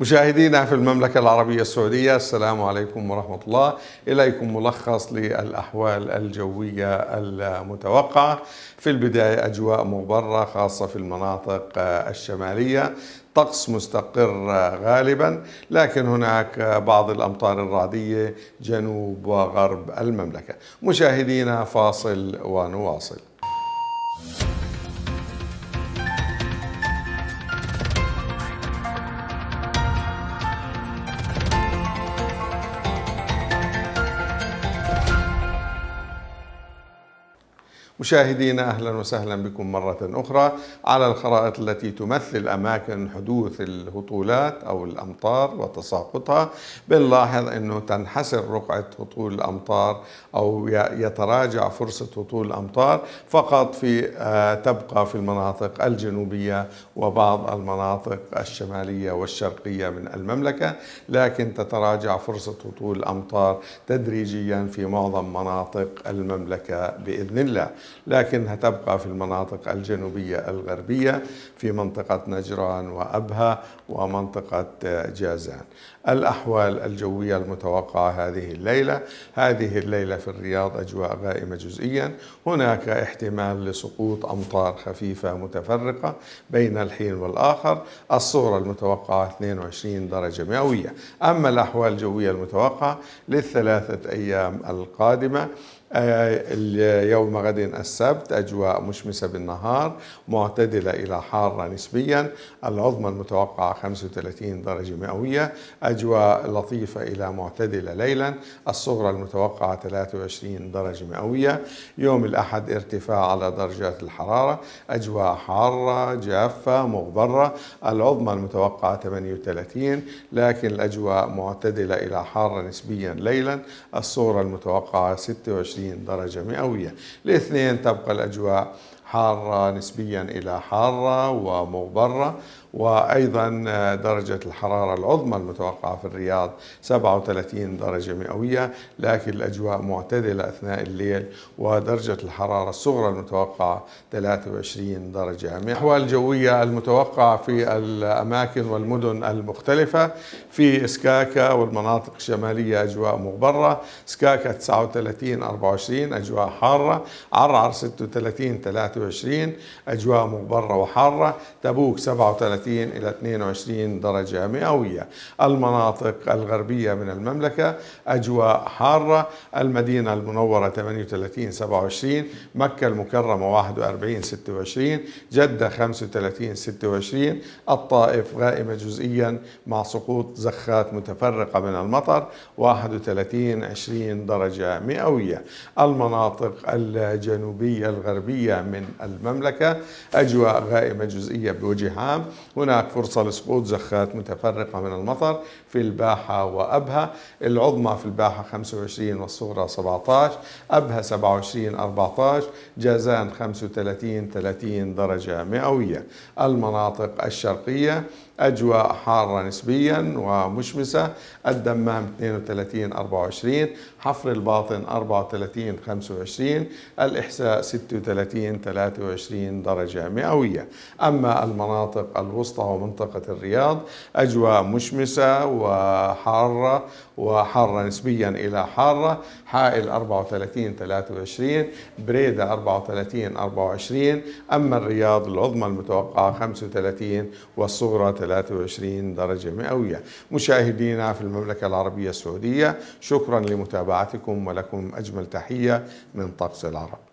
مشاهدينا في المملكة العربية السعودية السلام عليكم ورحمة الله إليكم ملخص للأحوال الجوية المتوقعة في البداية أجواء مغبرة خاصة في المناطق الشمالية طقس مستقر غالبا لكن هناك بعض الأمطار الرعدية جنوب وغرب المملكة مشاهدينا فاصل ونواصل مشاهدينا أهلا وسهلا بكم مرة أخرى على الخرائط التي تمثل أماكن حدوث الهطولات أو الأمطار وتساقطها بنلاحظ أنه تنحسر رقعة هطول الأمطار أو يتراجع فرصة هطول الأمطار فقط في آه، تبقى في المناطق الجنوبية وبعض المناطق الشمالية والشرقية من المملكة لكن تتراجع فرصة هطول الأمطار تدريجيا في معظم مناطق المملكة بإذن الله لكنها تبقى في المناطق الجنوبية الغربية في منطقة نجران وأبها ومنطقة جازان الأحوال الجوية المتوقعة هذه الليلة هذه الليلة في الرياض أجواء غائمة جزئيا هناك احتمال لسقوط أمطار خفيفة متفرقة بين الحين والآخر الصورة المتوقعة 22 درجة مئوية أما الأحوال الجوية المتوقعة للثلاثة أيام القادمة اليوم غد السبت أجواء مشمسة بالنهار معتدلة إلى حارة نسبيا العظمى المتوقعة 35 درجة مئوية أجواء لطيفة إلى معتدلة ليلا الصغرى المتوقعة 23 درجة مئوية يوم الأحد ارتفاع على درجات الحرارة أجواء حارة جافة مغبرة العظمى المتوقعة 38 لكن الأجواء معتدلة إلى حارة نسبيا ليلا الصغرى المتوقعة 26 درجة مئوية الاثنين تبقى الأجواء حارة نسبيا إلى حارة ومغبرة وأيضا آه، درجة الحرارة العظمى المتوقعة في الرياض 37 درجة مئوية لكن الأجواء معتدلة أثناء الليل ودرجة الحرارة الصغرى المتوقعة 23 درجة مئوية الأحوال الجوية المتوقعة في الأماكن والمدن المختلفة في إسكاكا والمناطق الشمالية أجواء مغبرة إسكاكا 39 24 أجواء حارة عرعر 36 23 23 أجواء مغبرة وحارة تبوك 37 إلى 22 درجة مئوية المناطق الغربية من المملكة أجواء حارة المدينة المنورة 38 27 مكة المكرمة 41 26 جدة 35 26 الطائف غائمة جزئيا مع سقوط زخات متفرقة من المطر 31 20 درجة مئوية المناطق الجنوبية الغربية من المملكة أجواء غائمة جزئية بوجه عام هناك فرصة لسقوط زخات متفرقة من المطر في الباحة وأبها العظمى في الباحة 25 والصغرى 17 أبها 27 14 جازان 35 30 درجة مئوية المناطق الشرقية أجواء حارة نسبيا ومشمسة الدمام 32 24 حفر الباطن 34 25 الإحساء 36 30 23 درجة مئوية أما المناطق الوسطى ومنطقة الرياض أجواء مشمسة وحارة وحارة نسبيا إلى حارة حائل 34 23 بريدة 34 24 أما الرياض العظمى المتوقعة 35 والصغرى 23 درجة مئوية مشاهدينا في المملكة العربية السعودية شكرا لمتابعتكم ولكم أجمل تحية من طقس العرب